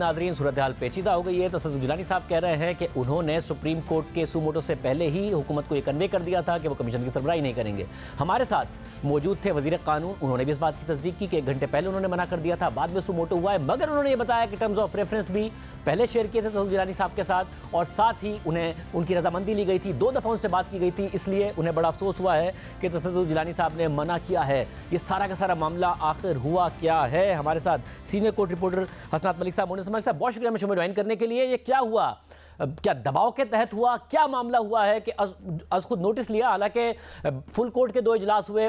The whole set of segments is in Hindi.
नाजरीन सूरत हाल पेचीदा हो गई है तो जिलानी साहब कह रहे हैं कि उन्होंने सुप्रीम कोर्ट के सुमोटो से पहले ही हुकूमत को ये कन्वे कर दिया था कि वो कमीशन की सरबराही नहीं करेंगे हमारे साथ मौजूद थे वजीर कानून उन्होंने भी इस बात की तस्दीक की कि एक घंटे पहले उन्होंने मना कर दिया था बाद में सुमोटो हुआ है मगर उन्होंने ये बताया कि टर्म्स ऑफ रेफरेंस भी पहले शेयर किए थे तसद गिलानी साहब के साथ और साथ ही उन्हें उनकी रजामंदी ली गई थी दो दफ़ा उनसे बात की गई थी इसलिए उन्हें बड़ा अफसोस हुआ है कि तसद जिलानी साहब ने मना किया है ये सारा का सारा मामला आखिर हुआ क्या है हमारे साथ senior court reporter Hasnat Malik साहब मलिक साहब बहुत शुक्रिया मैं ज्वाइन करने के लिए ये क्या हुआ क्या दबाव के तहत हुआ क्या मामला हुआ है कि अज, खुद नोटिस लिया हालांकि फुल कोर्ट के दो इजलास हुए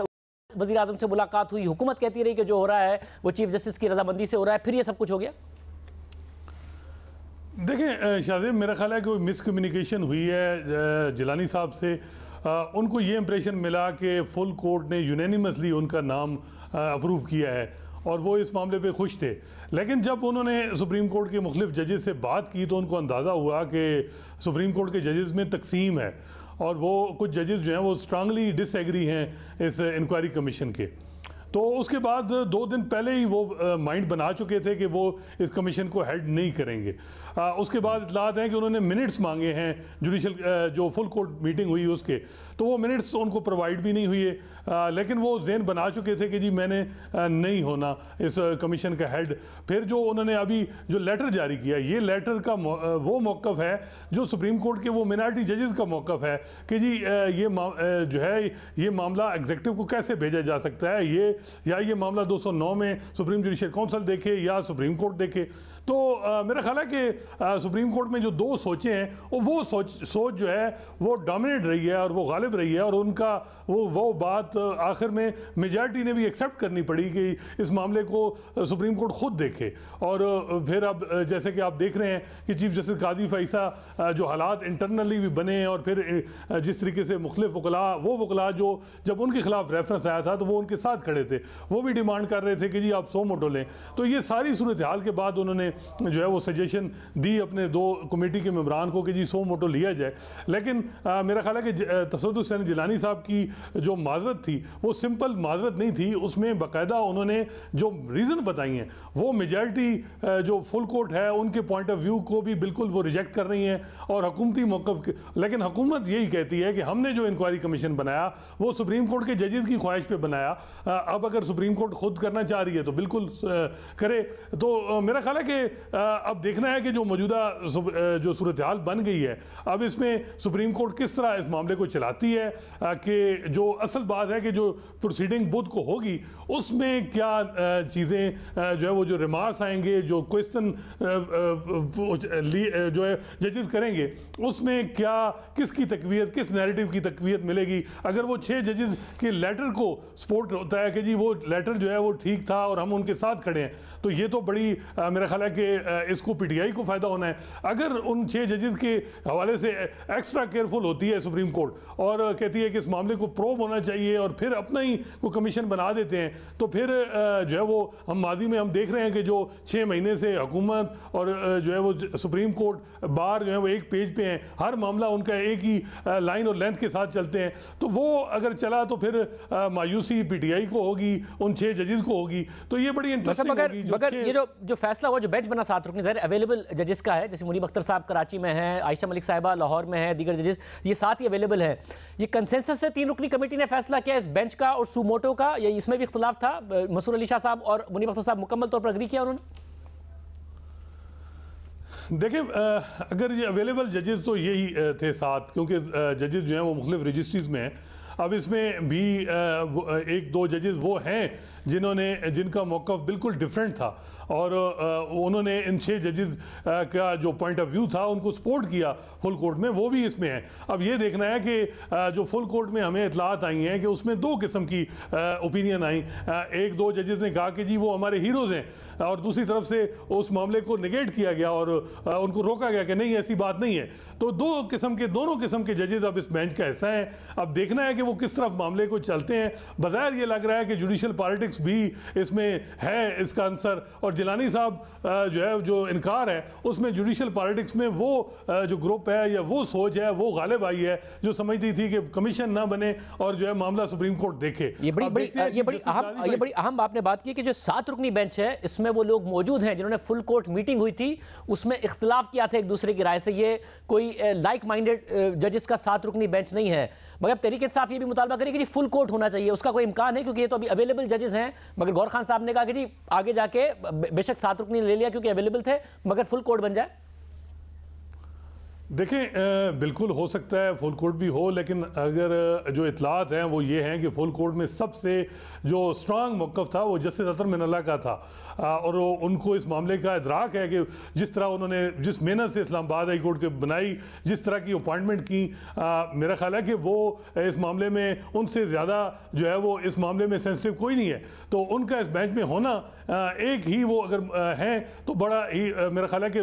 वजी अजम से मुलाकात हुई हुकूमत कहती रही कि जो हो रहा है वो चीफ जस्टिस की रजामंदी से हो रहा है फिर ये सब कुछ हो गया देखें शाहजेब मेरा ख्याल है कोई मिसकम्युनिकेशन हुई है जिलानी साहब से आ, उनको ये इम्प्रेशन मिला कि फुल कोर्ट ने यूनानिमसली उनका नाम अप्रूव किया है और वो इस मामले पे खुश थे लेकिन जब उन्होंने सुप्रीम कोर्ट के मुख्तु जजेस से बात की तो उनको अंदाज़ा हुआ कि सुप्रीम कोर्ट के जजेस में तकसीम है और वो कुछ जजेस जो हैं वो स्ट्रांगली डिसएग्री हैं इस इंक्वायरी कमीशन के तो उसके बाद दो दिन पहले ही वो माइंड बना चुके थे कि वो इस कमीशन को हेड नहीं करेंगे आ, उसके बाद इतलात हैं कि उन्होंने मिनट्स मांगे हैं जुडिशल जो फुल कोर्ट मीटिंग हुई उसके तो वो मिनट्स उनको प्रोवाइड भी नहीं हुए लेकिन वो जेन बना चुके थे कि जी मैंने नहीं होना इस कमीशन का हेड फिर जो उन्होंने अभी जो लेटर जारी किया ये लेटर का वो मौक़ है जो सुप्रीम कोर्ट के वो मिनार्टी जजेस का मौक़ है कि जी ये जो है ये मामला एग्जेक्टिव को कैसे भेजा जा सकता है ये या ये मामला 209 में सुप्रीम जुडिशियल काउंसिल देखे या सुप्रीम कोर्ट देखे तो आ, मेरा ख्याल है कि सुप्रीम कोर्ट में जो दो सोचें हैं और वो सोच सोच जो है वो डोमिनेट रही है और वो गालिब रही है और उनका वो वो बात आखिर में मेजॉरिटी ने भी एक्सेप्ट करनी पड़ी कि इस मामले को सुप्रीम कोर्ट खुद देखे और फिर अब जैसे कि आप देख रहे हैं कि चीफ जस्टिस कादी फैसा जो हालात इंटरनली भी बने और फिर जिस तरीके से मुख्तफ वकला वो वकला जो जब उनके खिलाफ रेफरेंस आया था तो वो उनके साथ खड़े थे वो भी डिमांड कर रहे थे कि जी आप सो मोटो लें तो ये सारी सूरत हाल के बाद उन्होंने जो है वो सजेशन दी अपने दो कमेटी के मम्बरान को कि जी सो मोटो लिया जाए लेकिन आ, मेरा ख्याल है कि तसद हुसैन जिलानी साहब की जो माजरत थी वो सिंपल माजरत नहीं थी उसमें बाकायदा उन्होंने जो रीज़न बताई हैं वो मेजॉरिटी जो फुल कोर्ट है उनके पॉइंट ऑफ व्यू को भी बिल्कुल वो रिजेक्ट कर रही हैं और हकूमती मौक़ लेकिन हुकूमत यही कहती है कि हमने जो इंक्वायरी कमीशन बनाया वो सुप्रीम कोर्ट के जजेस की ख्वाहिश पर बनाया अब अगर सुप्रीम कोर्ट खुद करना चाह रही है तो बिल्कुल करे तो मेरा ख्याल है कि अब देखना है कि जो मौजूदा जो सूरत हाल बन गई है अब इसमें सुप्रीम कोर्ट किस तरह इस मामले को चलाती है कि जो असल बात है कि जो प्रोसीडिंग बुध को होगी उसमें क्या चीज़ें जो है वो जो रिमार्क्स आएंगे जो क्वेश्चन जो है जजेस करेंगे उसमें क्या किसकी तकवीत किस नैरेटिव की तकवीत मिलेगी अगर वो छः जजेस के लेटर को सपोर्ट होता है कि जी वो लेटर जो है वो ठीक था और हम उनके साथ खड़े हैं तो ये तो बड़ी मेरा ख्याल है कि इसको पीटीआई को फ़ायदा होना है अगर उन छह जजेस के हवाले से एक्स्ट्रा केयरफुल होती है सुप्रीम कोर्ट और कहती है कि इस मामले को प्रोब होना चाहिए और फिर अपना ही वो कमीशन बना देते हैं तो फिर जो है वो हम माजी में हम देख रहे हैं कि जो छः महीने से हुकूमत और जो है वो सुप्रीम कोर्ट बार जो है वो एक पेज पे हैं हर मामला उनका एक ही लाइन और लेंथ के साथ चलते हैं तो वो अगर चला तो फिर मायूसी पीटीआई को होगी उन छः जजेस को होगी तो ये बड़ी इंटरेस्टिंग मतलब मगर, ये जो जो फैसला हुआ जो बेंच जज बना सात रुकन ज़ाहिर अवेलेबल जजेस का है जैसे मुनीब अख्तर साहब कराची में है आयशा मलिक साहिबा लाहौर में है दीगर जजेस ये साथ ही अवेलेबल है ये कंसेंसस से तीन रुकनी कमेटी ने फैसला किया इस बेंच का और सुमोटो का या इसमें भी इख्तलाफ था मसूर अली शाह साहब और मुनीब अख्तर साहब मुकम्मल तौर पर अग्री किया उन्होंने देखिए अगर ये अवेलेबल जजेस तो यही थे साथ क्योंकि जजेस जो हैं वो मुख्तलिफ रजिस्ट्रीज़ में हैं अब इसमें भी एक दो जजेस वो हैं जिन्होंने जिनका मौक़ बिल्कुल डिफरेंट था और उन्होंने इन छः जजेस का जो पॉइंट ऑफ व्यू था उनको सपोर्ट किया फुल कोर्ट में वो भी इसमें है अब ये देखना है कि जो फुल कोर्ट में हमें इतलात आई हैं कि उसमें दो किस्म की ओपिनियन आई एक दो जजेस ने कहा कि जी वो हमारे हीरोज़ हैं और दूसरी तरफ से उस मामले को निगेट किया गया और उनको रोका गया कि नहीं ऐसी बात नहीं है तो दो किस्म के दोनों किस्म के जजेस अब इस बेंच का हिस्सा हैं अब देखना है कि वो किस तरफ मामले को चलते हैं बज़ाहिर ये लग रहा है कि जुडिशल पॉलिटिक्स पॉलिटिक्स भी इसमें है इसका आंसर और जिलानी साहब जो है जो इनकार है उसमें जुडिशल पॉलिटिक्स में वो जो ग्रुप है या वो सोच है वो गालिब आई है जो समझती थी कि कमीशन ना बने और जो है मामला सुप्रीम कोर्ट देखे ये बड़ी बड़ी ये बड़ी अहम ये बड़ी अहम आपने बात की कि जो सात रुकनी बेंच है इसमें वो लोग मौजूद हैं जिन्होंने फुल कोर्ट मीटिंग हुई थी उसमें इख्तलाफ किया था एक दूसरे की राय से ये कोई लाइक माइंडेड जजेस का सात रुकनी बेंच नहीं है मगर तरीके साफ ये भी मुतालबा करेगी कि फुल कोर्ट होना चाहिए उसका कोई इम्कान है क्योंकि ये तो अभी अवेलेबल जजेस हैं हैं मगर गौर खान साहब ने कहा कि जी आगे जाके बेशक सात रुकनी ले लिया क्योंकि अवेलेबल थे मगर फुल कोर्ट बन जाए देखें बिल्कुल हो सकता है फुल कोर्ट भी हो लेकिन अगर जो इतलात हैं वो ये हैं कि फुल कोर्ट में सबसे जो स्ट्रांग मौक़ था वो जस्टिस अतर मिनला का था और उनको इस मामले का इदराक है कि जिस तरह उन्होंने जिस मेहनत से इस्लामाबाद हाई कोर्ट के बनाई जिस तरह की अपॉइंटमेंट की आ, मेरा ख्याल है कि वो इस मामले में उनसे ज़्यादा जो है वो इस मामले में सेंसिटिव कोई नहीं है तो उनका इस बेंच में होना एक ही वो अगर हैं तो बड़ा ही मेरा ख्याल है कि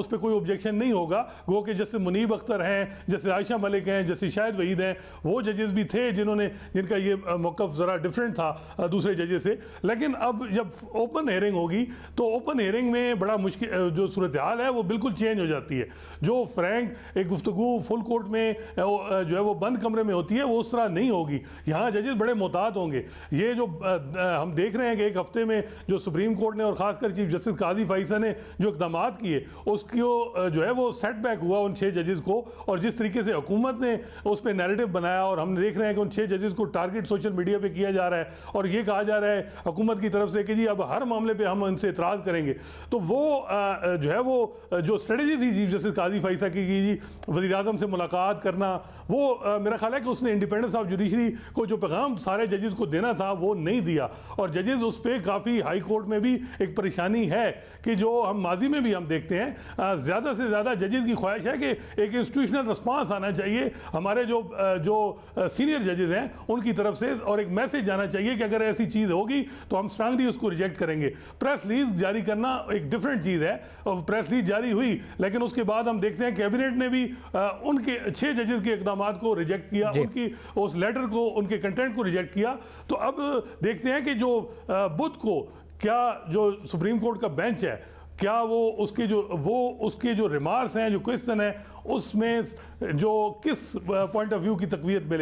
उस पर कोई ऑब्जेक्शन नहीं होगा वो कि जैसे मुनीब अख्तर हैं जैसे आयशा मलिक हैं जैसे शायद वहीद हैं वो जजेस भी थे जिन्होंने जिनका ये मौक़ ज़रा डिफरेंट था दूसरे जजेस से लेकिन अब जब ओपन हेयरिंग होगी तो ओपन हेयरिंग में बड़ा मुश्किल जो सूरत हाल है वो बिल्कुल चेंज हो जाती है जो फ्रैंक एक गुफ्तु फुल कोर्ट में जो है वो बंद कमरे में होती है वो उस तरह नहीं होगी यहाँ जजेस बड़े मोहतात होंगे ये जो हम देख रहे हैं कि एक हफ्ते में जो सुप्रीम कोर्ट ने और ख़ासकर चीफ जस्टिस काजी फाइसा ने जो इकदाम किए उसको जो है वो सेटबैक हुआ हुआ उन छः जजेस को और जिस तरीके से हुकूमत ने उस पर नैरेटिव बनाया और हम देख रहे हैं कि उन छः जजेस को टारगेट सोशल मीडिया पर किया जा रहा है और ये कहा जा रहा है हुकूमत की तरफ से कि जी अब हर मामले पर हम उनसे इतराज़ करेंगे तो वो जो है वो जो स्ट्रेटजी थी चीफ जस्टिस काजी फैसा की जी वजी अजम से मुलाकात करना वो मेरा ख्याल है कि उसने इंडिपेंडेंस ऑफ जुडिशरी को जो पैगाम सारे जजेस को देना था वो नहीं दिया और जजेस उस पर काफ़ी हाई कोर्ट में भी एक परेशानी है कि जो हम माजी में भी हम देखते हैं ज़्यादा से ज़्यादा जजेस की ख्वाहिश गुजारिश है कि एक इंस्टीट्यूशनल रिस्पांस आना चाहिए हमारे जो जो सीनियर जजेज हैं उनकी तरफ से और एक मैसेज जाना चाहिए कि अगर ऐसी चीज़ होगी तो हम स्ट्रांगली उसको रिजेक्ट करेंगे प्रेस लीज जारी करना एक डिफरेंट चीज़ है प्रेस लीज जारी हुई लेकिन उसके बाद हम देखते हैं कैबिनेट ने भी उनके छः जजेज के इकदाम को रिजेक्ट किया उनकी उस लेटर को उनके कंटेंट को रिजेक्ट किया तो अब देखते हैं कि जो बुद्ध को क्या जो सुप्रीम कोर्ट का बेंच है क्या वो उसके जो वो उसके जो रिमार्क्स हैं जो क्वेश्चन है उसमें जो किस पॉइंट ऑफ व्यू की तकवीत मिले